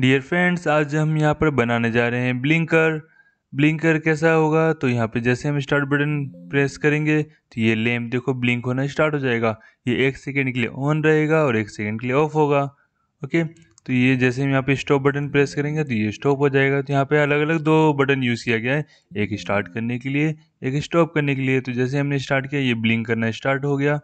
dear friends आज हम यहाँ पर बनाने जा रहे हैं ब्लिंकर ब्लिंकर कैसा होगा तो यहाँ पे जैसे हम स्टार्ट बटन प्रेस करेंगे तो ये लैम्प देखो ब्लिंक होना स्टार्ट हो जाएगा ये एक सेकेंड के लिए ऑन रहेगा और एक सेकेंड के लिए ऑफ होगा ओके तो ये जैसे हम यहाँ पे स्टॉप बटन प्रेस करेंगे तो ये स्टॉप हो जाएगा तो यहाँ पे अलग अलग दो बटन यूज़ किया गया है एक स्टार्ट करने के लिए एक स्टॉप करने के लिए तो जैसे हमने स्टार्ट किया ये ब्लिंक करना स्टार्ट हो गया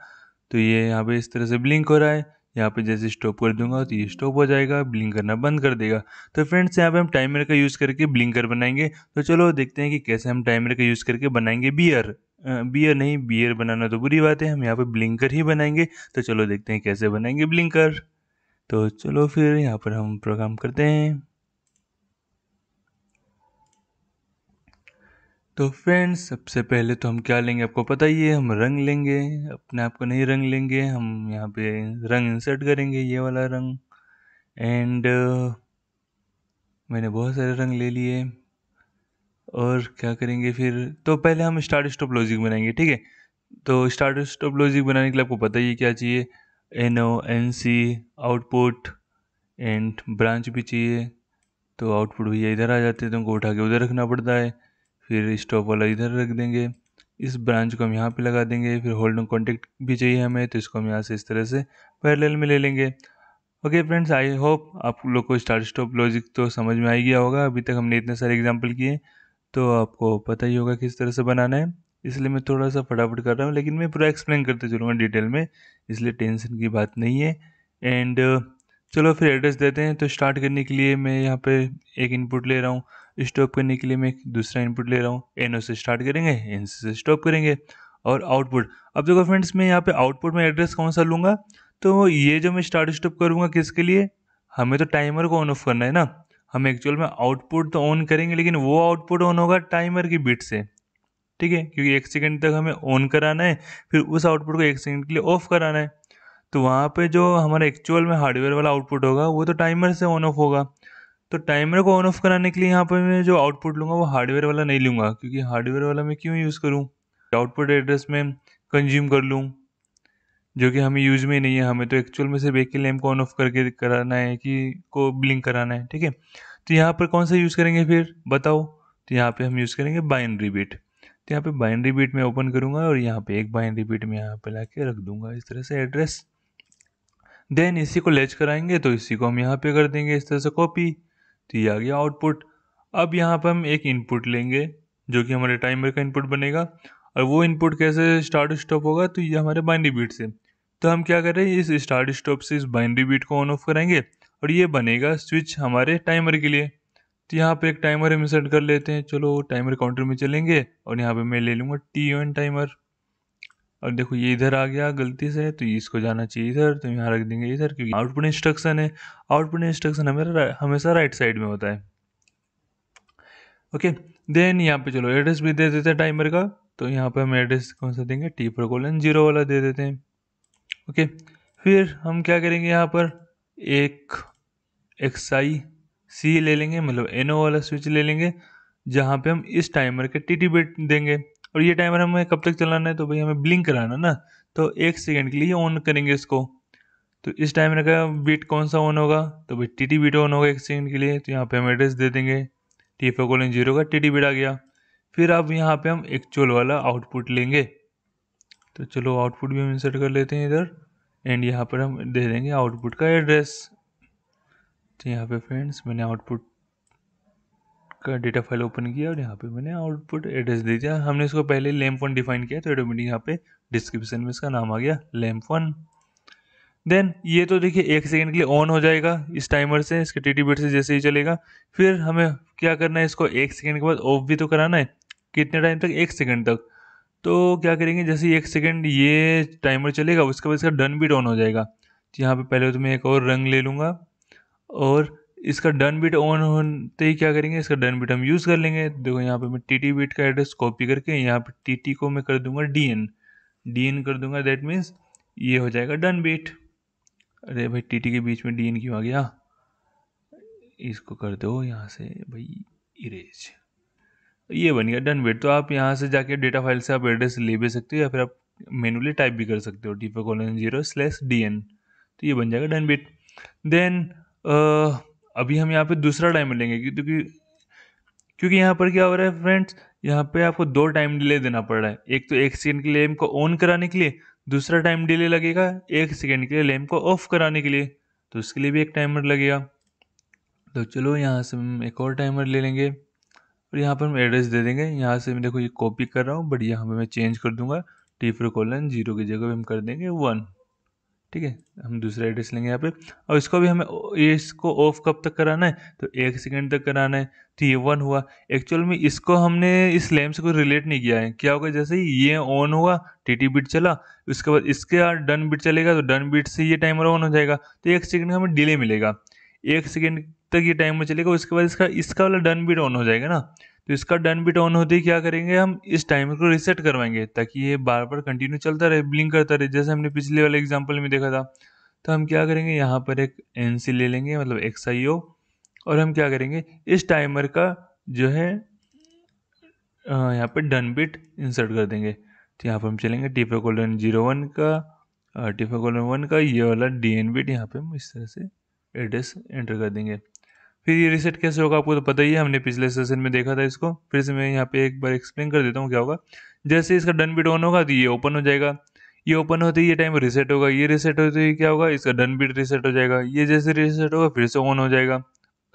तो ये यहाँ पे इस तरह से ब्लिंक हो रहा है यहाँ पे जैसे स्टॉप कर दूंगा तो ये स्टॉप हो जाएगा ब्लिंक करना बंद कर देगा तो फ्रेंड्स यहाँ पे हम टाइमर का यूज़ करके ब्लिंकर बनाएंगे तो चलो देखते हैं कि कैसे हम टाइमर का यूज़ करके बनाएंगे बियर बियर नहीं बियर बनाना तो बुरी बात है हम यहाँ पे ब्लिंकर ही बनाएंगे तो चलो देखते हैं कैसे बनाएंगे ब्लिंकर तो चलो फिर यहाँ पर हम प्रोग्राम करते हैं तो फ्रेंड्स सबसे पहले तो हम क्या लेंगे आपको पता ही है हम रंग लेंगे अपने आप को नहीं रंग लेंगे हम यहाँ पे रंग इंसर्ट करेंगे ये वाला रंग एंड uh, मैंने बहुत सारे रंग ले लिए और क्या करेंगे फिर तो पहले हम स्टार्ट स्टॉप लॉजिक बनाएंगे ठीक है तो स्टार्ट स्टॉप लॉजिक बनाने के लिए आपको पता ही क्या चाहिए N O N C output and branch भी चाहिए तो आउटपुट भैया इधर आ जाते हैं तो उनको उठा के उधर रखना पड़ता है फिर स्टॉप वाला इधर रख देंगे इस ब्रांच को हम यहाँ पे लगा देंगे फिर होल्ड ऑन कॉन्टेक्ट भी चाहिए हमें तो इसको हम यहाँ से इस तरह से पैरेलल में ले लेंगे ओके फ्रेंड्स आई होप आप लोग को स्टार्ट स्टॉप लॉजिक तो समझ में आ गया होगा अभी तक हमने इतने सारे एग्जाम्पल किए तो आपको पता ही होगा किस तरह से बनाना है इसलिए मैं थोड़ा सा फटाफट कर रहा हूँ लेकिन मैं पूरा एक्सप्लेन करते चलूँगा डिटेल में इसलिए टेंशन की बात नहीं है एंड चलो फिर एड्रेस देते हैं तो स्टार्ट करने के लिए मैं यहाँ पे एक इनपुट ले रहा हूँ स्टॉप करने के लिए मैं दूसरा इनपुट ले रहा हूँ एन ओ से स्टार्ट करेंगे एन से स्टॉप करेंगे और आउटपुट अब देखो फ्रेंड्स मैं यहाँ पे आउटपुट में एड्रेस कौन सा लूँगा तो ये जो मैं स्टार्ट स्टॉप करूँगा किसके लिए हमें तो टाइमर को ऑन ऑफ करना है ना हम एक्चुअल में आउटपुट तो ऑन करेंगे लेकिन वो आउटपुट ऑन होगा टाइमर की बिट से ठीक है क्योंकि एक सेकेंड तक हमें ऑन कराना है फिर उस आउटपुट को एक सेकेंड के लिए ऑफ कराना है तो वहाँ पर जो हमारा एक्चुअल में हार्डवेयर वाला आउटपुट होगा वो तो टाइमर से ऑन ऑफ होगा तो टाइमर को ऑन ऑफ कराने के लिए यहाँ पर मैं जो आउटपुट लूँगा वो हार्डवेयर वाला नहीं लूँगा क्योंकि हार्डवेयर वाला मैं क्यों यूज़ करूँ आउटपुट एड्रेस में कंज्यूम कर लूँ जो कि हमें यूज में नहीं है हमें तो एक्चुअल में सिर्फ एक ही लैम्प को ऑन ऑफ करके कराना है कि को ब्लिंक कराना है ठीक है तो यहाँ पर कौन सा यूज़ करेंगे फिर बताओ तो यहाँ पर हम यूज़ करेंगे बाइनरी बिट तो यहाँ पर बाइनरी बिट में ओपन करूँगा और यहाँ पर एक बाइनरी बीट में यहाँ पर ला के रख दूँगा इस तरह से एड्रेस देन इसी को लेच कराएंगे तो इसी को हम यहाँ पे कर देंगे इस तरह से कॉपी तो ये आ गया आउटपुट अब यहाँ पर हम एक इनपुट लेंगे जो कि हमारे टाइमर का इनपुट बनेगा और वो इनपुट कैसे स्टार्ट स्टॉप होगा तो ये हमारे बाइंडी बीट से तो हम क्या कर रहे हैं इस स्टार्ट स्टॉप से इस बाइंडी बीट को ऑन ऑफ कराएंगे और ये बनेगा स्विच हमारे टाइमर के लिए तो यहाँ पे एक टाइमर हम सेट कर लेते हैं चलो टाइमर काउंटर में चलेंगे और यहाँ पे मैं ले लूँगा टी वन टाइमर और देखो ये इधर आ गया गलती से तो इसको जाना चाहिए इधर तो यहाँ रख देंगे इधर क्योंकि आउटपुट इंस्ट्रक्शन है आउटपुट इंस्ट्रक्शन हमेशा हमेशा राइट साइड में होता है ओके देन यहाँ पे चलो एड्रेस भी दे देते हैं टाइमर का तो यहाँ पे हम एड्रेस कौन सा देंगे टी पर कोलन जीरो वाला दे देते हैं ओके फिर हम क्या करेंगे यहाँ पर एक एक्स आई सी ले लेंगे मतलब एन वाला स्विच ले लेंगे जहाँ पे हम इस टाइमर के टी टी बिट देंगे और ये टाइमर हमें कब तक चलाना है तो भाई हमें ब्लिंक कराना ना तो एक सेकेंड के लिए ऑन करेंगे इसको तो इस टाइमर का बीट कौन सा ऑन होगा तो भाई टी टी बीट ऑन होगा एक सेकेंड के लिए तो यहाँ पर हम एड्रेस दे देंगे टी एफ कॉलन जीरो का टी टी बीट आ गया फिर अब यहाँ पे हम एक्चुअल वाला आउटपुट लेंगे तो चलो आउटपुट भी हम इंसर्ट कर लेते हैं इधर एंड यहाँ पर हम दे देंगे आउटपुट का एड्रेस तो यहाँ पे फ्रेंड्स मैंने आउटपुट का डेटा फाइल ओपन किया और यहाँ पे मैंने आउटपुट एड्रेस दे दिया हमने इसको पहले लैम्प वन डिफाइन किया तो ऑटोमेटिक यहाँ पे डिस्क्रिप्शन में इसका नाम आ गया लैम्प वन देन ये तो देखिए एक सेकेंड के लिए ऑन हो जाएगा इस टाइमर से इसके टी बिट से जैसे ही चलेगा फिर हमें क्या करना है इसको एक सेकेंड के बाद ऑफ भी तो कराना है कितने टाइम तक एक सेकेंड तक तो क्या करेंगे जैसे एक सेकेंड ये टाइमर चलेगा उसके बाद इसका डन भी ऑन हो जाएगा यहाँ पे पहले तो मैं एक और रंग ले लूँगा और इसका डन बिट ऑन होते ही क्या करेंगे इसका डन बिट हम यूज़ कर लेंगे देखो यहाँ पे मैं टी टी बिट का एड्रेस कॉपी करके यहाँ पे टी टी को मैं कर दूंगा डी एन डी एन कर दूंगा दैट मीन्स ये हो जाएगा डन बिट अरे भाई टी टी के बीच में डी एन क्यों आ गया इसको कर दो यहाँ से भाई इरेज ये बन गया डन बिट तो आप यहाँ से जाके डेटा फाइल से आप एड्रेस ले भी सकते हो या फिर आप मैनुअली टाइप भी कर सकते हो डी पे colon zero slash D N तो ये बन जाएगा डन बिट देन अभी हम यहाँ पे दूसरा टाइम लेंगे क्योंकि क्योंकि यहाँ पर क्या हो रहा है फ्रेंड्स यहाँ पे आपको दो टाइम डिले देना पड़ रहा है एक तो एक सेकेंड के लिए लैम्प को ऑन कराने के लिए दूसरा टाइम डिले लगेगा एक सेकेंड के लिए लैम्प को ऑफ कराने के लिए तो उसके लिए भी एक टाइमर लगेगा तो चलो यहाँ से हम एक और टाइमर ले लेंगे और यहाँ पर हम एड्रेस दे देंगे यहाँ से मैं देखो ये कॉपी कर रहा हूँ बट यहाँ पर मैं चेंज कर दूंगा टी फोर कॉलन जीरो की जगह पर हम कर देंगे वन ठीक है हम दूसरा एड्रेस लेंगे यहाँ पे और इसको भी हमें ये इसको ऑफ कब तक कराना है तो एक सेकेंड तक कराना है तो ये वन हुआ एक्चुअल में इसको हमने इस लैम्प से कोई रिलेट नहीं किया है क्या होगा जैसे ही ये ऑन हुआ टी टी बिट चला उसके बाद इसके डन बिट चलेगा तो डन बिट से ये टाइमर ऑन हो जाएगा तो एक सेकेंड का हमें डिले मिलेगा एक सेकेंड तक ये टाइमर चलेगा उसके बाद इसका इसका वाला डन बिट ऑन हो जाएगा ना तो इसका डन बिट ऑन होते ही क्या करेंगे हम इस टाइमर को रिसेट करवाएंगे ताकि ये बार बार कंटिन्यू चलता रहे ब्लिंक करता रहे जैसे हमने पिछले वाले एग्जाम्पल में देखा था तो हम क्या करेंगे यहाँ पर एक एन ले लेंगे मतलब एक्स और हम क्या करेंगे इस टाइमर का जो है यहाँ पर डन बिट इंसर्ट कर देंगे तो यहाँ पर हम चलेंगे टीफे कोलन जीरो वन का टीफे कोलन वन का ये वाला डी एन बिट यहाँ पर हम इस तरह से एड्रेस एंटर कर देंगे फिर ये रिसेट कैसे होगा आपको तो पता ही है हमने पिछले सेशन में देखा था इसको फिर से मैं यहाँ पे एक बार एक्सप्लेन कर देता हूँ क्या होगा जैसे इसका डन बिट ऑन होगा तो ये ओपन हो जाएगा ये ओपन होते ही ये टाइम रिसेट होगा ये रिसेट होते ही क्या होगा इसका डन बिट रीसेट हो जाएगा ये जैसे रीसेट होगा फिर से ऑन हो जाएगा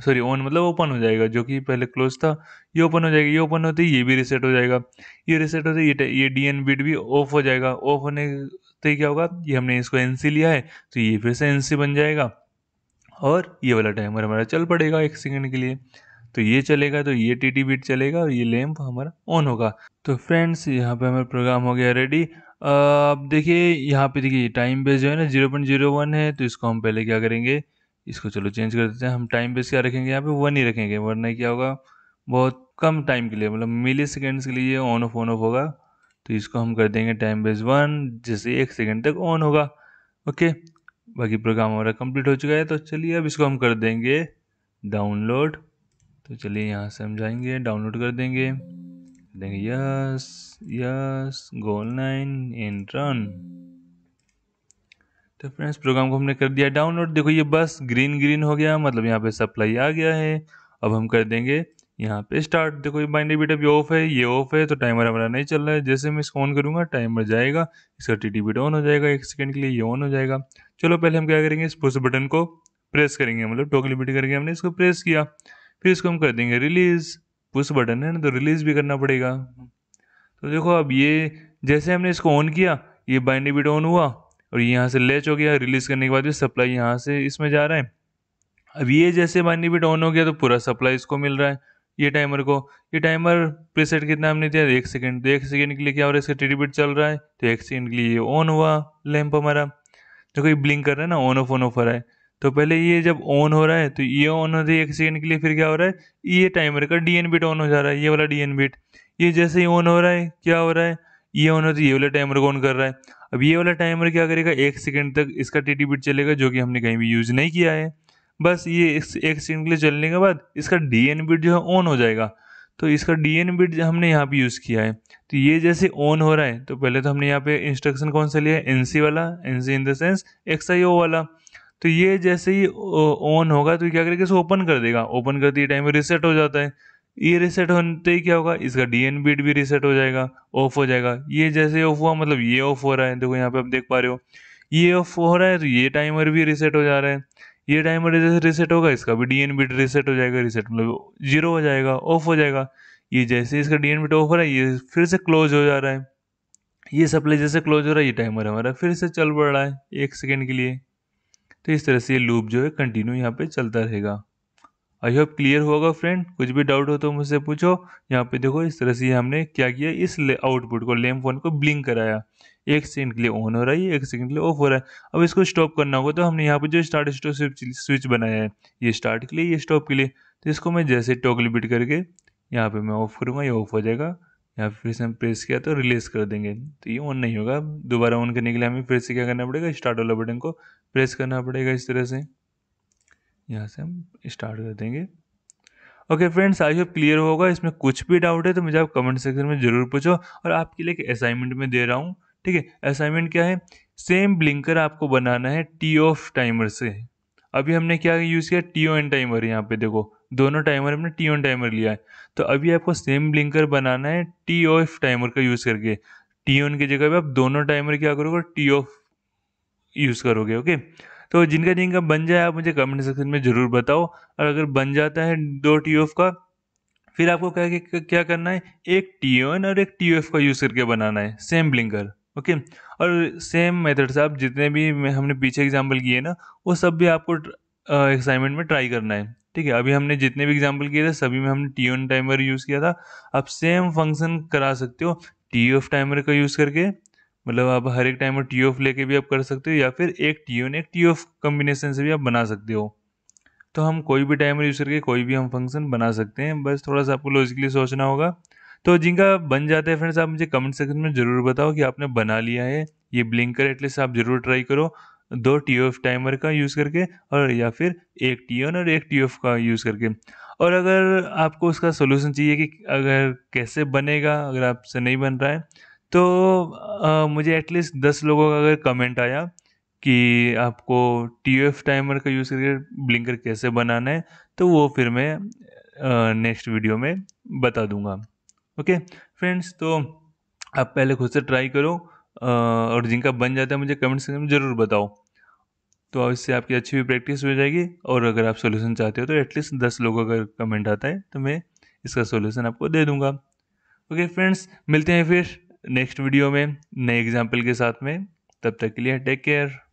सॉरी ऑन मतलब ओपन हो जाएगा जो कि पहले क्लोज था ये ओपन हो जाएगा ये ओपन होते ही ये भी रिसेट हो जाएगा ये रिसेट होते ये ये डी एन बीट भी ऑफ हो जाएगा ऑफ होने से क्या होगा ये हमने इसको एन लिया है तो ये फिर से एन बन जाएगा और ये वाला टाइमर हमारा चल पड़ेगा एक सेकेंड के लिए तो ये चलेगा तो ये टी टी बीट चलेगा और ये लैम्प हमारा ऑन होगा तो फ्रेंड्स यहाँ पे हमारा प्रोग्राम हो गया रेडी अब देखिए यहाँ पे देखिए टाइम बेस जो है ना जीरो पॉइंट जीरो वन है तो इसको हम पहले क्या करेंगे इसको चलो चेंज कर देते हैं हम टाइम बेस क्या रखेंगे यहाँ पे वन ही रखेंगे वरना क्या होगा बहुत कम टाइम के लिए मतलब मिली सेकेंड्स के लिए ऑन ऑफ ऑन ऑफ होगा तो इसको हम कर देंगे टाइम बेस वन जैसे एक सेकेंड तक ऑन होगा ओके बाकी प्रोग्राम हमारा कंप्लीट हो चुका है तो चलिए अब इसको हम कर देंगे डाउनलोड तो चलिए यहाँ से हम जाएंगे डाउनलोड कर देंगे देंगे यस यस गोल नाइन इन रन तो फ्रेंड्स प्रोग्राम को हमने कर दिया डाउनलोड देखो ये बस ग्रीन ग्रीन हो गया मतलब यहाँ पे सप्लाई आ गया है अब हम कर देंगे यहाँ पे स्टार्ट देखो ये बाइनरी बीट अभी ऑफ है ये ऑफ है तो टाइमर हमारा नहीं चल रहा है जैसे मैं इसको ऑन करूँगा टाइमर जाएगा इसका टी टी बीट ऑन हो जाएगा एक सेकेंड के लिए ये ऑन हो जाएगा चलो पहले हम क्या करेंगे इस पुश बटन को प्रेस करेंगे मतलब टोकली बीट करके हमने इसको प्रेस किया फिर इसको हम कर देंगे रिलीज़ पुश बटन है ना तो रिलीज़ भी करना पड़ेगा तो देखो अब ये जैसे हमने इसको ऑन किया ये बाइनरी बीट ऑन हुआ और यहाँ से लेच हो गया रिलीज़ करने के बाद भी सप्लाई यहाँ से इसमें जा रहा है अब ये जैसे बाइनरी बीट ऑन हो गया तो पूरा सप्लाई इसको मिल रहा है ये टाइमर को ये टाइमर प्रीसेट कितना हमने दिया एक सेकेंड तो एक सेकेंड के लिए क्या हो रहा है इसका टी चल रहा है तो एक सेकेंड के लिए ये ऑन हुआ लैंप हमारा जो तो कोई ब्लिंक कर रहा है ना ऑन ऑफ ऑन ऑफ हो रहा है तो पहले ये जब ऑन हो रहा है तो ये ऑन हो रही है एक सेकेंड के लिए फिर क्या हो रहा है ये टाइमर का डी एन बिट ऑन हो जा रहा है ये वाला डी एन बिट ये जैसे ही ऑन हो रहा है क्या हो रहा है ये ऑन हो रही तो है ये वाला टाइमर को ऑन कर रहा है अब ये वाला टाइमर क्या करेगा एक सेकेंड तक इसका टी बिट चलेगा जो कि हमने कहीं भी यूज़ नहीं किया है बस ये एक सेकंड के लिए चलने के बाद इसका डी एन बिट जो है ऑन हो जाएगा तो इसका डी एन बिट हमने यहाँ पे यूज़ किया है तो ये जैसे ऑन हो रहा है तो पहले तो हमने यहाँ पे इंस्ट्रक्शन कौन सा लिया है एन सी वाला N C in the sense X I O वाला तो ये जैसे ही ऑन होगा तो क्या करेगा इसे ओपन कर देगा ओपन करते ही टाइम रिसेट हो जाता है ये रिसेट होते ही क्या होगा इसका डी एन बिट भी रिसेट हो जाएगा ऑफ हो जाएगा ये जैसे ऑफ हुआ मतलब ये ऑफ हो रहा है देखो यहाँ पे आप देख पा रहे हो ये ऑफ हो रहा है तो ये टाइमर भी रिसेट हो जा रहा है ये टाइमर जैसे रिसेट होगा इसका भी डी एन बिट रिसेट हो जाएगा रिसेट मतलब जीरो हो जाएगा ऑफ हो जाएगा ये जैसे इसका डी एन बिट ऑफ हो रहा है ये फिर से क्लोज हो जा रहा है ये सप्लाई जैसे क्लोज हो रहा है ये टाइमर हमारा फिर से चल पड़ रहा है एक सेकेंड के लिए तो इस तरह से ये लूप जो है कंटिन्यू यहाँ पे चलता रहेगा आई होप क्लियर होगा फ्रेंड कुछ भी डाउट हो तो मुझसे पूछो यहाँ पे देखो इस तरह से हमने क्या किया इस आउटपुट को लेम फोन को ब्लिंक कराया एक सेकेंड के लिए ऑन हो रहा है एक सेकेंड के लिए ऑफ हो रहा है अब इसको स्टॉप करना होगा तो हमने यहाँ पर जो स्टार्ट स्टॉप स्विच बनाया है ये स्टार्ट के लिए ये स्टॉप के लिए तो इसको मैं जैसे टॉगल बिट करके यहाँ पर मैं ऑफ़ करूँगा ये ऑफ हो जाएगा यहाँ फिर से हम प्रेस किया तो रिलीज़ कर देंगे तो ये ऑन नहीं होगा दोबारा ऑन करने के लिए हमें फिर से क्या करना पड़ेगा स्टार्ट वाला बटन को प्रेस करना पड़ेगा इस तरह से यहाँ से हम स्टार्ट कर देंगे okay friends I hope clear होगा इसमें कुछ भी डाउट है तो मुझे आप कमेंट सेक्शन में ज़रूर पूछो और आपके लिए एक असाइनमेंट में दे रहा हूँ ठीक है असाइनमेंट क्या है सेम ब्लिंकर आपको बनाना है टी ऑफ टाइमर से अभी हमने क्या यूज़ किया टी ऑन टाइमर यहाँ पे देखो दोनों टाइमर हमने टी ऑन टाइमर लिया है तो अभी आपको सेम ब्लिंकर बनाना है टी ऑफ टाइमर का यूज़ करके टी ऑन की जगह पे आप दोनों टाइमर क्या करोगे टी ऑफ यूज़ करोगे ओके तो जिनका जिनका बन जाए आप मुझे कमेंट सेक्शन में ज़रूर बताओ और अगर बन जाता है दो टी ऑफ का फिर आपको क्या क्या करना है एक टी ऑन और एक टी ऑफ का यूज़ करके बनाना है सेम ब्लिंकर ओके और सेम मेथड से आप जितने भी हमने पीछे एग्जाम्पल किए ना वो सब भी आपको असाइनमेंट में ट्राई करना है ठीक है अभी हमने जितने भी एग्जाम्पल किए थे सभी में हमने टी ऑन टाइमर यूज़ किया था आप सेम फंक्शन करा सकते हो टी ऑफ टाइमर का यूज़ करके मतलब आप हर एक टाइमर टी ऑफ लेके भी आप कर सकते हो या फिर एक टी ऑन एक टी ऑफ कम्बिनेशन से भी आप बना सकते हो तो हम कोई भी टाइमर यूज़ करके कोई भी हम फंक्शन बना सकते हैं बस थोड़ा सा आपको लॉजिकली सोचना होगा तो जिनका बन जाता है फ्रेंड्स आप मुझे कमेंट सेक्शन में ज़रूर बताओ कि आपने बना लिया है ये ब्लिंकर एटलीस्ट आप ज़रूर ट्राई करो दो टी ओफ टाइमर का यूज़ करके और या फिर एक टी ऑन और एक टी ऑफ का यूज़ करके और अगर आपको उसका सोल्यूशन चाहिए कि अगर कैसे बनेगा अगर आपसे नहीं बन रहा है तो आ, मुझे एटलीस्ट दस लोगों का अगर कमेंट आया कि आपको टी ओफ टाइमर का यूज़ करके ब्लिंकर कैसे बनाना है तो वो फिर मैं नेक्स्ट वीडियो में बता दूंगा ओके फ्रेंड्स तो आप पहले खुद से ट्राई करो और जिनका बन जाता है मुझे कमेंट सेक्शन में ज़रूर बताओ तो इससे आपकी अच्छी भी प्रैक्टिस हो जाएगी और अगर आप सोल्यूशन चाहते हो तो एटलीस्ट दस लोगों का कमेंट आता है तो मैं इसका सोल्यूशन आपको दे दूंगा ओके फ्रेंड्स मिलते हैं फिर नेक्स्ट वीडियो में नए एग्जाम्पल के साथ में तब तक के लिए टेक केयर